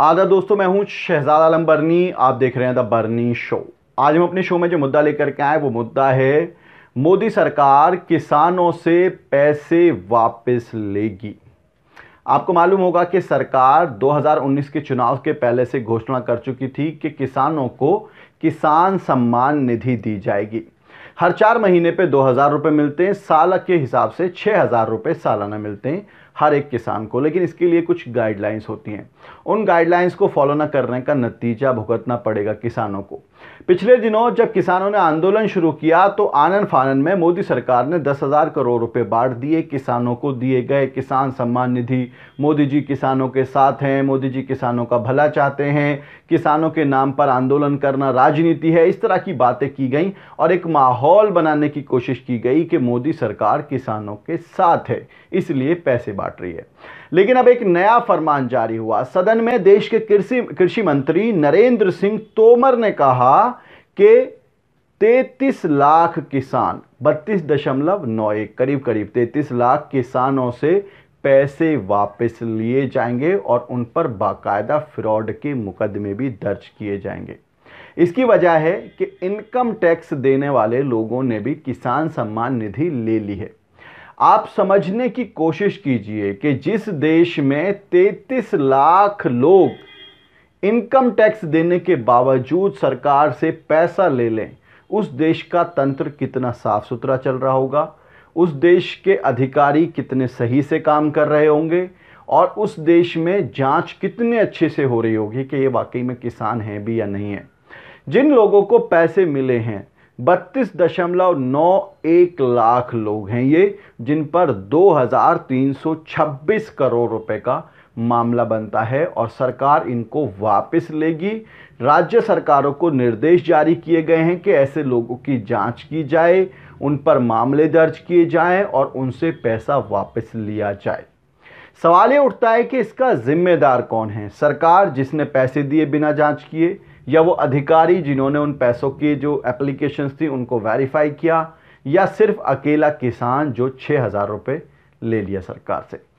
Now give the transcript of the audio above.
आदर दोस्तों मैं हूं शहजाद आलम बर्नी आप देख रहे हैं द बर्नी शो आज हम अपने शो में जो मुद्दा लेकर के आए वो मुद्दा है मोदी सरकार किसानों से पैसे वापस लेगी आपको मालूम होगा कि सरकार 2019 के चुनाव के पहले से घोषणा कर चुकी थी कि किसानों को किसान सम्मान निधि दी जाएगी हर चार महीने पे दो हज़ार रुपये मिलते हैं साल के हिसाब से छः हज़ार रुपये सालाना मिलते हैं हर एक किसान को लेकिन इसके लिए कुछ गाइडलाइंस होती हैं उन गाइडलाइंस को फॉलो ना करने का नतीजा भुगतना पड़ेगा किसानों को पिछले दिनों जब किसानों ने आंदोलन शुरू किया तो आनन फानन में मोदी सरकार ने दस हज़ार करोड़ रुपए बांट दिए किसानों को दिए गए किसान सम्मान निधि मोदी जी किसानों के साथ हैं मोदी जी किसानों का भला चाहते हैं किसानों के नाम पर आंदोलन करना राजनीति है इस तरह की बातें की गई और एक माहौल बनाने की कोशिश की गई कि मोदी सरकार किसानों के साथ है इसलिए पैसे बांट रही है लेकिन अब एक नया फरमान जारी हुआ सदन में देश के कृषि कृषि मंत्री नरेंद्र सिंह तोमर ने कहा कहा कि 33 लाख किसान बत्तीस दशमलव नौ एक करीब करीब 33 लाख किसानों से पैसे वापस लिए जाएंगे और उन पर बाकायदा फ्रॉड के मुकदमे भी दर्ज किए जाएंगे इसकी वजह है कि इनकम टैक्स देने वाले लोगों ने भी किसान सम्मान निधि ले ली है आप समझने की कोशिश कीजिए कि जिस देश में 33 लाख लोग इनकम टैक्स देने के बावजूद सरकार से पैसा ले लें उस देश का तंत्र कितना साफ सुथरा चल रहा होगा उस देश के अधिकारी कितने सही से काम कर रहे होंगे और उस देश में जांच कितने अच्छे से हो रही होगी कि ये वाकई में किसान हैं भी या नहीं है जिन लोगों को पैसे मिले हैं बत्तीस दशमलव नौ एक लाख लोग हैं ये जिन पर दो हजार तीन सौ छब्बीस करोड़ रुपए का मामला बनता है और सरकार इनको वापस लेगी राज्य सरकारों को निर्देश जारी किए गए हैं कि ऐसे लोगों की जांच की जाए उन पर मामले दर्ज किए जाएं और उनसे पैसा वापस लिया जाए सवाल ये उठता है कि इसका जिम्मेदार कौन है सरकार जिसने पैसे दिए बिना जांच किए या वो अधिकारी जिन्होंने उन पैसों की जो एप्लीकेशंस थी उनको वेरीफाई किया या सिर्फ अकेला किसान जो छः हज़ार रुपये ले लिया सरकार से